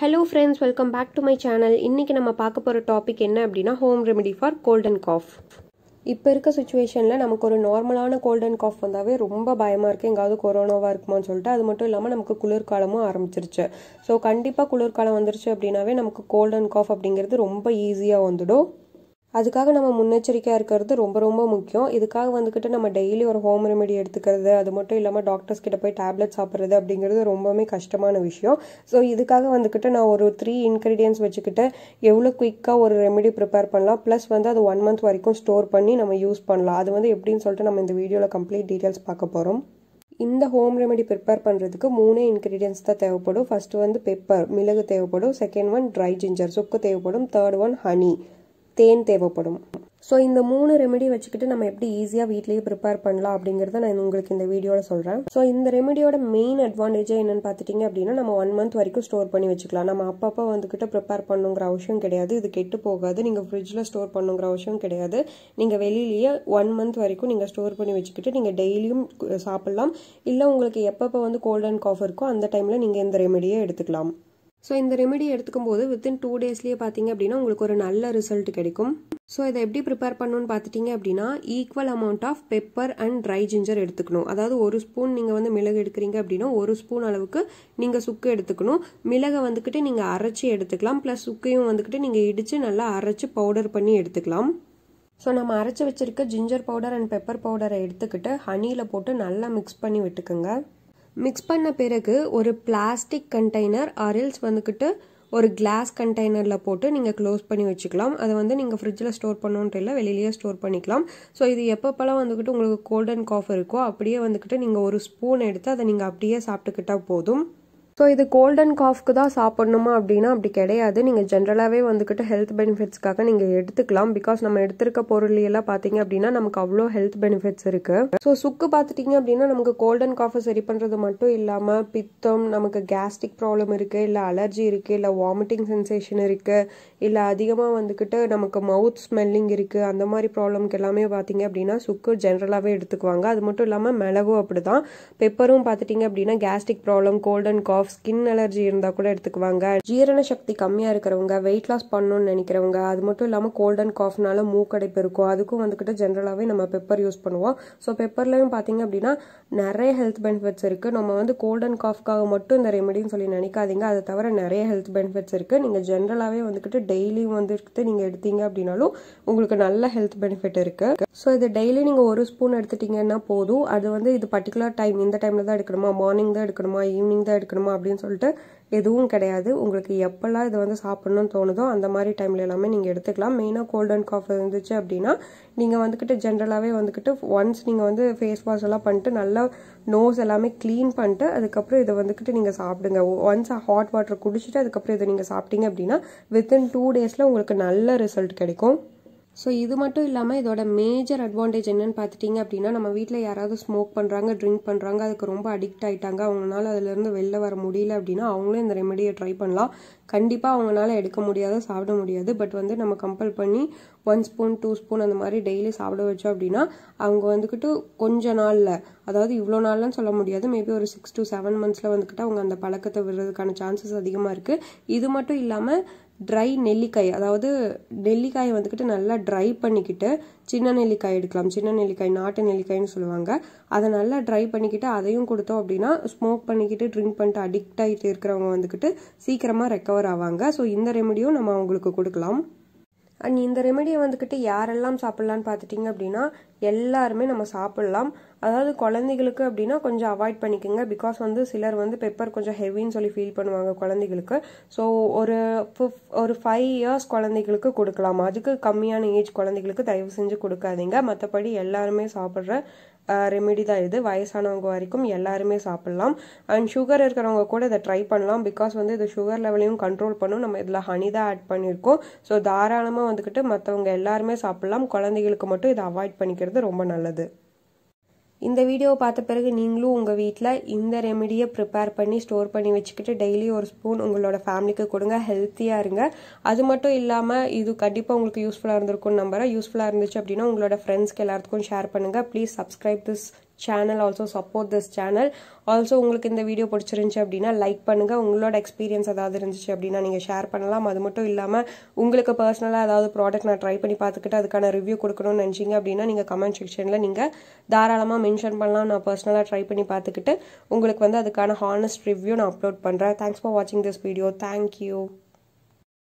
hello friends welcome back to my channel இன்றைக்கி நம்ம பார்க்க போகிற டாபிக் என்ன அப்படின்னா home remedy for cold and cough இப்போ இருக்க சுச்சுவேஷனில் நமக்கு ஒரு நார்மலான கோல்ட் அண்ட் காஃப் வந்தாவே ரொம்ப பயமாக இருக்குது எங்காவது கொரோனாவாக இருக்குமான்னு சொல்லிட்டு அது மட்டும் இல்லாமல் நமக்கு குளிர்காலமும் ஆரம்பிச்சிருச்சு ஸோ கண்டிப்பாக குளிர்காலம் வந்துருச்சு அப்படின்னாவே நமக்கு கோல்ட் அண்ட் காஃப் அப்படிங்கிறது ரொம்ப ஈஸியாக வந்துடும் அதுக்காக நம்ம முன்னெச்சரிக்கையாக இருக்கிறது ரொம்ப ரொம்ப முக்கியம் இதுக்காக வந்துக்கிட்டு நம்ம டெய்லி ஒரு ஹோம் ரெமெடி எடுத்துக்கிறது அது மட்டும் இல்லாமல் டாக்டர்ஸ் கிட்ட போய் டேப்லெட் சாப்பிட்றது அப்படிங்கிறது ரொம்பவே கஷ்டமான விஷயம் ஸோ இதுக்காக வந்துக்கிட்டு நான் ஒரு த்ரீ இன்க்ரீடியன்ஸ் வச்சுக்கிட்டு எவ்வளோ குயிக்காக ஒரு ரெமெடி ப்ரிப்பேர் பண்ணலாம் ப்ளஸ் வந்து அது ஒன் மந்த் வரைக்கும் ஸ்டோர் பண்ணி நம்ம யூஸ் பண்ணலாம் அது வந்து எப்படின்னு சொல்லிட்டு நம்ம இந்த வீடியோவில் கம்ப்ளீட் டீட்டெயில்ஸ் பார்க்க போகிறோம் இந்த ஹோம் ரெமெடி ப்ரிப்பேர் பண்ணுறதுக்கு மூணே இன்க்ரீடியன்ஸ் தான் தேவைப்படும் ஃபஸ்ட்டு வந்து பெப்பர் மிளகு தேவைப்படும் செகண்ட் ஒன் ட்ரை ஜிஞ்சர் சுக்கு தேவைப்படும் தேர்ட் ஒன் ஹனி தேன் தேவைப்படும் ஸோ இந்த மூணு ரெமெடி வச்சுக்கிட்டு நம்ம எப்படி ஈஸியாக வீட்லேயே ப்ரிப்பேர் பண்ணலாம் அப்படிங்கிறத நான் உங்களுக்கு இந்த வீடியோவில் சொல்கிறேன் ஸோ இந்த ரெமெடியோட மெயின் அட்வான்டேஜே என்னென்னு பார்த்துட்டிங்க அப்படின்னா நம்ம ஒன் மந்த் வரைக்கும் ஸ்டோர் பண்ணி வச்சுக்கலாம் நம்ம அப்பப்போ வந்துக்கிட்ட ப்ரிப்பேர் பண்ணுங்கிற அவசியம் கிடையாது இது கெட்டு போகாது நீங்கள் ஃப்ரிட்ஜில் ஸ்டோர் பண்ணுங்கிற அவசியம் கிடையாது நீங்கள் வெளியிலேயே ஒன் மந்த் வரைக்கும் நீங்கள் ஸ்டோர் பண்ணி வச்சுக்கிட்டு நீங்கள் டெய்லியும் சாப்பிட்லாம் இல்லை உங்களுக்கு எப்பப்போ வந்து கோல்ட் அண்ட் காஃப் இருக்கோ அந்த டைமில் நீங்கள் இந்த ரெமடியை எடுத்துக்கலாம் ஸோ இந்த ரெமெடி எடுத்துக்கும் போது வித்தின் டூ டேஸ்லேயே பார்த்தீங்க அப்படின்னா உங்களுக்கு ஒரு நல்ல ரிசல்ட் கிடைக்கும் ஸோ இதை எப்படி ப்ரிப்பேர் பண்ணணும்னு பார்த்துட்டிங்க அப்படின்னா equal amount of pepper and dry ginger எடுத்துக்கணும் அதாவது ஒரு ஸ்பூன் நீங்கள் வந்து மிளகு எடுக்கிறீங்க அப்படின்னா ஒரு ஸ்பூன் அளவுக்கு நீங்கள் சுக்கு எடுத்துக்கணும் மிளகை வந்துக்கிட்டு நீங்கள் அரைச்சி எடுத்துக்கலாம் ப்ளஸ் சுக்கையும் வந்துக்கிட்டு நீங்கள் இடித்து நல்லா அரைச்சி பவுடர் பண்ணி எடுத்துக்கலாம் ஸோ நம்ம அரைச்சி வச்சிருக்க ஜிஞ்சர் பவுடர் அண்ட் பெப்பர் பவுடரை எடுத்துக்கிட்டு ஹனியில் போட்டு நல்லா மிக்ஸ் பண்ணி விட்டுக்குங்க மிக்ஸ் பண்ண பிறகு ஒரு பிளாஸ்டிக் கண்டெய்னர் ஆரில்ஸ் வந்துக்கிட்டு ஒரு கிளாஸ் கண்டெய்னரில் போட்டு நீங்கள் க்ளோஸ் பண்ணி வச்சுக்கலாம் அதை வந்து நீங்கள் ஃப்ரிட்ஜில் ஸ்டோர் பண்ணணுன்ட்டு இல்லை வெளியிலேயே ஸ்டோர் பண்ணிக்கலாம் ஸோ இது எப்பப்போலாம் வந்துக்கிட்டு உங்களுக்கு கோல்டன் காஃப் இருக்கோ அப்படியே வந்துக்கிட்டு நீங்கள் ஒரு ஸ்பூன் எடுத்து அதை நீங்கள் அப்படியே சாப்பிட்டுக்கிட்டால் போதும் ஸோ இது கோல்டன் காஃப்க்கு தான் சாப்பிட்ணுமா அப்படின்னா அப்படி கிடையாது நீங்கள் ஜென்ரலாகவே வந்துக்கிட்டு ஹெல்த் பெனிஃபிட்ஸ்க்காக நீங்கள் எடுத்துக்கலாம் பிகாஸ் நம்ம எடுத்திருக்க பொருளையெல்லாம் பார்த்தீங்க அப்படின்னா நமக்கு அவ்வளோ ஹெல்த் பெனிஃபிட்ஸ் இருக்குது ஸோ சுக்கு பார்த்துட்டிங்க அப்படின்னா நமக்கு கோல்டன் காஃபை சரி பண்ணுறது மட்டும் இல்லாமல் பித்தம் நமக்கு கேஸ்டிக் ப்ராப்ளம் இருக்குது இல்லை அலர்ஜி இருக்குது இல்லை வாமிட்டிங் சென்சேஷன் இருக்குது இல்லை அதிகமாக வந்துக்கிட்டு நமக்கு மவுத் ஸ்மெல்லிங் இருக்குது அந்த மாதிரி ப்ராப்ளம்க்கு எல்லாமே பார்த்தீங்க அப்படின்னா சுக்கு ஜென்ரலாகவே எடுத்துக்குவாங்க அது மட்டும் இல்லாமல் மிளகும் அப்படி தான் பெப்பரும் பார்த்துட்டிங்க அப்படின்னா gastric problem golden cough of skin allergy இருந்தால் கூட எடுத்துக்குவாங்க ஜீரண சக்தி கம்மியாக இருக்கிறவங்க வெயிட் லாஸ் பண்ணணும்னு நினைக்கிறவங்க அது மட்டும் இல்லாமல் கோல்ட் அண்ட் காஃப்னால மூக்கடைப்பு இருக்கும் அதுக்கும் வந்துக்கிட்டு ஜென்ரலாகவே நம்ம பெப்பர் யூஸ் பண்ணுவோம் ஸோ பெப்பர்லையும் பார்த்தீங்க அப்படின்னா நிறைய ஹெல்த் பெனிஃபிட்ஸ் இருக்குது நம்ம வந்து கோல்ட் அண்ட் காஃப்காக மட்டும் இந்த ரெமெடின்னு சொல்லி நினைக்காதீங்க அதை தவிர நிறைய ஹெல்த் பெனிஃபிட்ஸ் இருக்குது நீங்கள் ஜென்ரலாகவே வந்துக்கிட்டு டெய்லியும் வந்துட்டு நீங்கள் எடுத்தீங்க அப்படின்னாலும் உங்களுக்கு நல்ல ஹெல்த் பெனிஃபிட் இருக்குது ஸோ இது டெய்லி நீங்கள் ஒரு ஸ்பூன் எடுத்துட்டீங்கன்னா போதும் அது வந்து இது பர்டிகுலர் டைம் இந்த டைமில் தான் எடுக்கணுமா மார்னிங் தான் எடுக்கணுமா ஈவினிங் தான் எடுக்கணுமா அப்படின்னு சொல்லிட்டு எதுவும் கிடையாது உங்களுக்கு எப்போல்லாம் இதை வந்து சாப்பிட்ணுன்னு தோணுதோ அந்த மாதிரி டைமில் எல்லாமே நீங்கள் எடுத்துக்கலாம் மெயினாக கோல்ட் அண்ட் காஃப் இருந்துச்சு அப்படின்னா நீங்கள் வந்துக்கிட்டு ஜென்ரலாகவே வந்துக்கிட்டு ஒன்ஸ் நீங்கள் வந்து ஃபேஸ் வாஷ் எல்லாம் பண்ணிட்டு நல்லா நோஸ் எல்லாமே க்ளீன் பண்ணிட்டு அதுக்கப்புறம் இதை வந்துக்கிட்டு நீங்கள் சாப்பிடுங்க ஒன்ஸ் ஹாட் வாட்டர் குடிச்சிட்டு அதுக்கப்புறம் இதை நீங்கள் சாப்பிட்டீங்க அப்படின்னா வித்தின் டூ டேஸில் உங்களுக்கு நல்ல ரிசல்ட் கிடைக்கும் ஸோ இது மட்டும் இல்லாமல் இதோட மேஜர் அட்வான்டேஜ் என்னன்னு பார்த்துட்டிங்க அப்படின்னா நம்ம வீட்டில் யாராவது ஸ்மோக் பண்ணுறாங்க ட்ரிங்க் பண்ணுறாங்க அதுக்கு ரொம்ப அடிக்ட் ஆகிட்டாங்க அவங்களால அதுலேருந்து வெளில வர முடியல அப்படின்னா அவங்களும் இந்த ரெமெடியை ட்ரை பண்ணலாம் கண்டிப்பாக அவங்களால எடுக்க முடியாது சாப்பிட முடியாது பட் வந்து நம்ம கம்பல் பண்ணி ஒன் ஸ்பூன் டூ ஸ்பூன் அந்த மாதிரி டெய்லி சாப்பிட வச்சோம் அப்படின்னா அவங்க வந்துக்கிட்டு கொஞ்ச நாளில் அதாவது இவ்வளோ நாள்லாம் சொல்ல முடியாது மேபி ஒரு சிக்ஸ் டு செவன் மந்த்ஸில் வந்துக்கிட்டு அவங்க அந்த பழக்கத்தை விடுறதுக்கான சான்சஸ் அதிகமாக இருக்குது இது மட்டும் இல்லாமல் ட்ரை நெல்லிக்காய் அதாவது நெல்லிக்காயை வந்துக்கிட்டு நல்லா ட்ரை பண்ணிக்கிட்டு சின்ன நெல்லிக்காய் எடுக்கலாம் சின்ன நெல்லிக்காய் நாட்டு நெல்லிக்காய்ன்னு சொல்லுவாங்க அதை நல்லா ட்ரை பண்ணிக்கிட்டு அதையும் கொடுத்தோம் அப்படின்னா ஸ்மோக் பண்ணிக்கிட்டு ட்ரிங்க் பண்ணிட்டு அடிக்ட் ஆகிட்டு இருக்கிறவங்க வந்துக்கிட்டு சீக்கிரமாக ரெக்கவர் ஆவாங்க ஸோ இந்த ரெமடியும் நம்ம அவங்களுக்கு கொடுக்கலாம் அண்ட் இந்த ரெமெடியை வந்துக்கிட்டு யாரெல்லாம் சாப்பிட்லான்னு பார்த்துட்டிங்க அப்படின்னா எல்லாருமே நம்ம சாப்பிட்லாம் அதாவது குழந்தைகளுக்கு அப்படின்னா கொஞ்சம் அவாய்ட் பண்ணிக்கோங்க பிகாஸ் வந்து சிலர் வந்து பெப்பர் கொஞ்சம் ஹெவின்னு சொல்லி ஃபீல் பண்ணுவாங்க குழந்தைகளுக்கு ஸோ ஒரு ஒரு ஃபைவ் இயர்ஸ் குழந்தைகளுக்கு கொடுக்கலாம் அதுக்கு கம்மியான ஏஜ் குழந்தைகளுக்கு தயவு செஞ்சு கொடுக்காதீங்க மற்றபடி எல்லாருமே சாப்பிட்ற ரெமெடி தான் இது வயசானவங்க வரைக்கும் எல்லாருமே சாப்பிட்லாம் அண்ட் சுகர் இருக்கிறவங்க கூட இதை ட்ரை பண்ணலாம் பிகாஸ் வந்து இது சுகர் லெவலையும் கண்ட்ரோல் பண்ணும் நம்ம இதில் ஹனி தான் ஆட் பண்ணியிருக்கோம் ஸோ தாராளமாக வந்துக்கிட்டு மற்றவங்க எல்லாருமே சாப்பிட்லாம் குழந்தைகளுக்கு மட்டும் இதை அவாய்ட் பண்ணிக்கிறது ரொம்ப நல்லது இந்த வீடியோவை பார்த்த பிறகு நீங்களும் உங்கள் வீட்டில் இந்த ரெமெடியை ப்ரிப்பேர் பண்ணி ஸ்டோர் பண்ணி வச்சுக்கிட்டு டெய்லி ஒரு ஸ்பூன் உங்களோட ஃபேமிலிக்கு கொடுங்க ஹெல்த்தியாக இருங்க அது மட்டும் இல்லாமல் இது கண்டிப்பாக உங்களுக்கு யூஸ்ஃபுல்லாக இருந்திருக்கும் நம்புகிறேன் யூஸ்ஃபுல்லாக இருந்துச்சு அப்படின்னா உங்களோட ஃப்ரெண்ட்ஸ்க்கு எல்லாத்துக்கும் ஷேர் பண்ணுங்கள் please subscribe this channel also support this channel also உங்களுக்கு இந்த வீடியோ பிடிச்சிருந்துச்சி அப்படின்னா லைக் பண்ணுங்கள் உங்களோட எக்ஸ்பீரியன்ஸ் ஏதாவது இருந்துச்சு அப்படின்னா நீங்கள் ஷேர் பண்ணலாம் அது மட்டும் இல்லாமல் உங்களுக்கு பர்சனலாக ஏதாவது ப்ராடக்ட் நான் ட்ரை பண்ணி பார்த்துக்கிட்டு அதுக்கான ரிவ்யூ கொடுக்கணும்னு நினச்சிங்க அப்படின்னா நீங்கள் கமெண்ட் செக்ஷனில் நீங்கள் தாராளமாக மென்ஷன் பண்ணலாம் நான் பர்சனலாக ட்ரை பண்ணி பார்த்துக்கிட்டு உங்களுக்கு வந்து அதுக்கான ஹானஸ்ட் ரிவ்யூ நான் அப்லோட் பண்ணுறேன் தேங்க்ஸ் ஃபார் வாட்சிங் திஸ் வீடியோ தேங்க்யூ